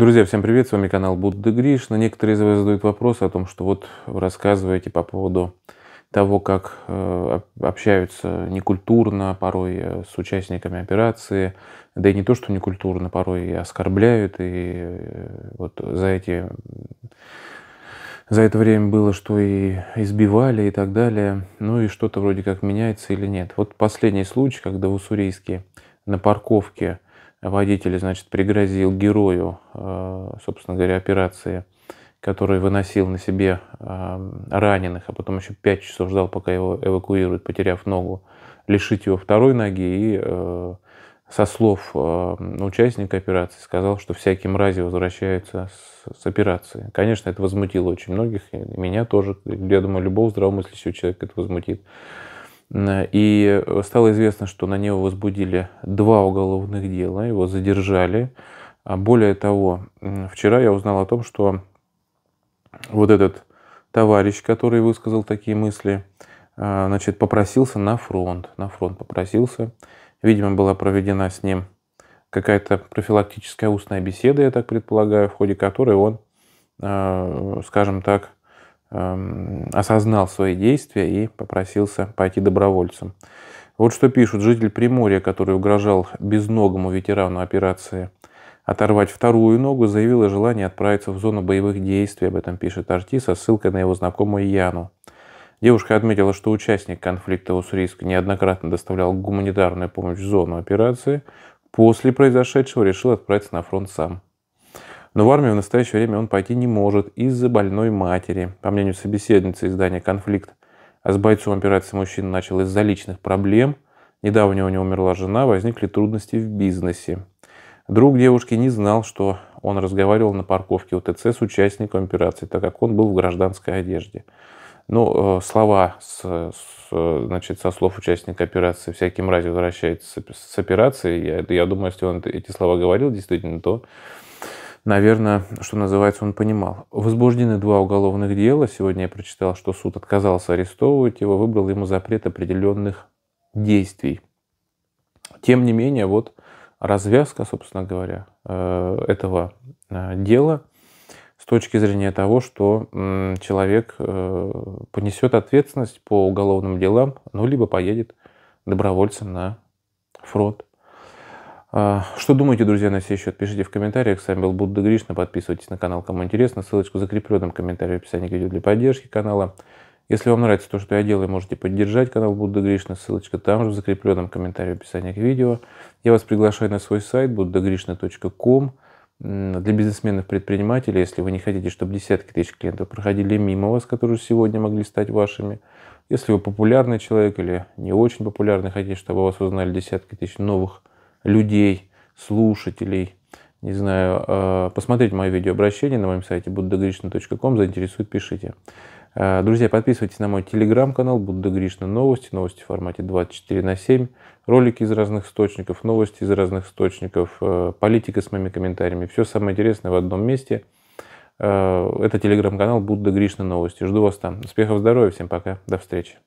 Друзья, всем привет, с вами канал Будды Гриш. некоторые из вас задают вопросы о том, что вот вы рассказываете по поводу того, как э, общаются некультурно порой э, с участниками операции, да и не то, что некультурно, порой и оскорбляют, и э, вот за эти за это время было, что и избивали и так далее. Ну и что-то вроде как меняется или нет. Вот последний случай, когда уссурийские на парковке водитель, значит, пригрозил герою, э, собственно говоря, операции, который выносил на себе э, раненых, а потом еще пять часов ждал, пока его эвакуируют, потеряв ногу, лишить его второй ноги и э, со слов участника операции сказал, что всякие мрази возвращаются с, с операции. Конечно, это возмутило очень многих, и меня тоже, я думаю, любого здравомыслящего человека это возмутит. Э, и э, стало известно, что на него возбудили два уголовных дела, его задержали. А более того, вчера я узнал о том, что вот этот товарищ, который высказал такие мысли, э, значит, попросился на фронт. На фронт попросился. Видимо, была проведена с ним какая-то профилактическая устная беседа, я так предполагаю, в ходе которой он, скажем так, Эм, осознал свои действия и попросился пойти добровольцем. Вот что пишут житель Приморья, который угрожал безногому ветерану операции оторвать вторую ногу, заявил о желании отправиться в зону боевых действий. Об этом пишет Арти со ссылкой на его знакомую Яну. Девушка отметила, что участник конфликта Уссурийска неоднократно доставлял гуманитарную помощь в зону операции. После произошедшего решил отправиться на фронт сам но в армию в настоящее время он пойти не может из-за больной матери. По мнению собеседницы издания «Конфликт», а с бойцом операции мужчина начал из-за личных проблем. Недавно у него умерла жена, возникли трудности в бизнесе. Друг девушки не знал, что он разговаривал на парковке УТЦ с участником операции, так как он был в гражданской одежде. Ну, слова с, с, значит, со слов участника операции «всякий мразь возвращается с операции», я, я думаю, если он эти слова говорил действительно, то наверное, что называется, он понимал. Возбуждены два уголовных дела. Сегодня я прочитал, что суд отказался арестовывать его, выбрал ему запрет определенных действий. Тем не менее, вот развязка, собственно говоря, э, этого э, дела с точки зрения того, что человек э, понесет ответственность по уголовным делам, ну, либо поедет добровольцем на фронт. А, что думаете, друзья, на сей счет? Пишите в комментариях. С вами был Будда Гришна. Подписывайтесь на канал, кому интересно. Ссылочку в закрепленном комментарии в описании к видео для поддержки канала. Если вам нравится то, что я делаю, можете поддержать канал Будда Гришна. Ссылочка там же в закрепленном комментарии в описании к видео. Я вас приглашаю на свой сайт buddhagrishna.com для бизнесменов-предпринимателей, если вы не хотите, чтобы десятки тысяч клиентов проходили мимо вас, которые сегодня могли стать вашими, если вы популярный человек или не очень популярный, хотите, чтобы вас узнали десятки тысяч новых людей, слушателей, не знаю, э, посмотреть мое видеообращение на моем сайте buddhagrichna.com, заинтересует, пишите. Э, друзья, подписывайтесь на мой телеграм-канал Будда Гришна Новости, новости в формате 24 на 7, ролики из разных источников, новости из разных источников, э, политика с моими комментариями. Все самое интересное в одном месте. Это телеграм-канал Будда Гришна Новости. Жду вас там. Успехов, здоровья, всем пока, до встречи.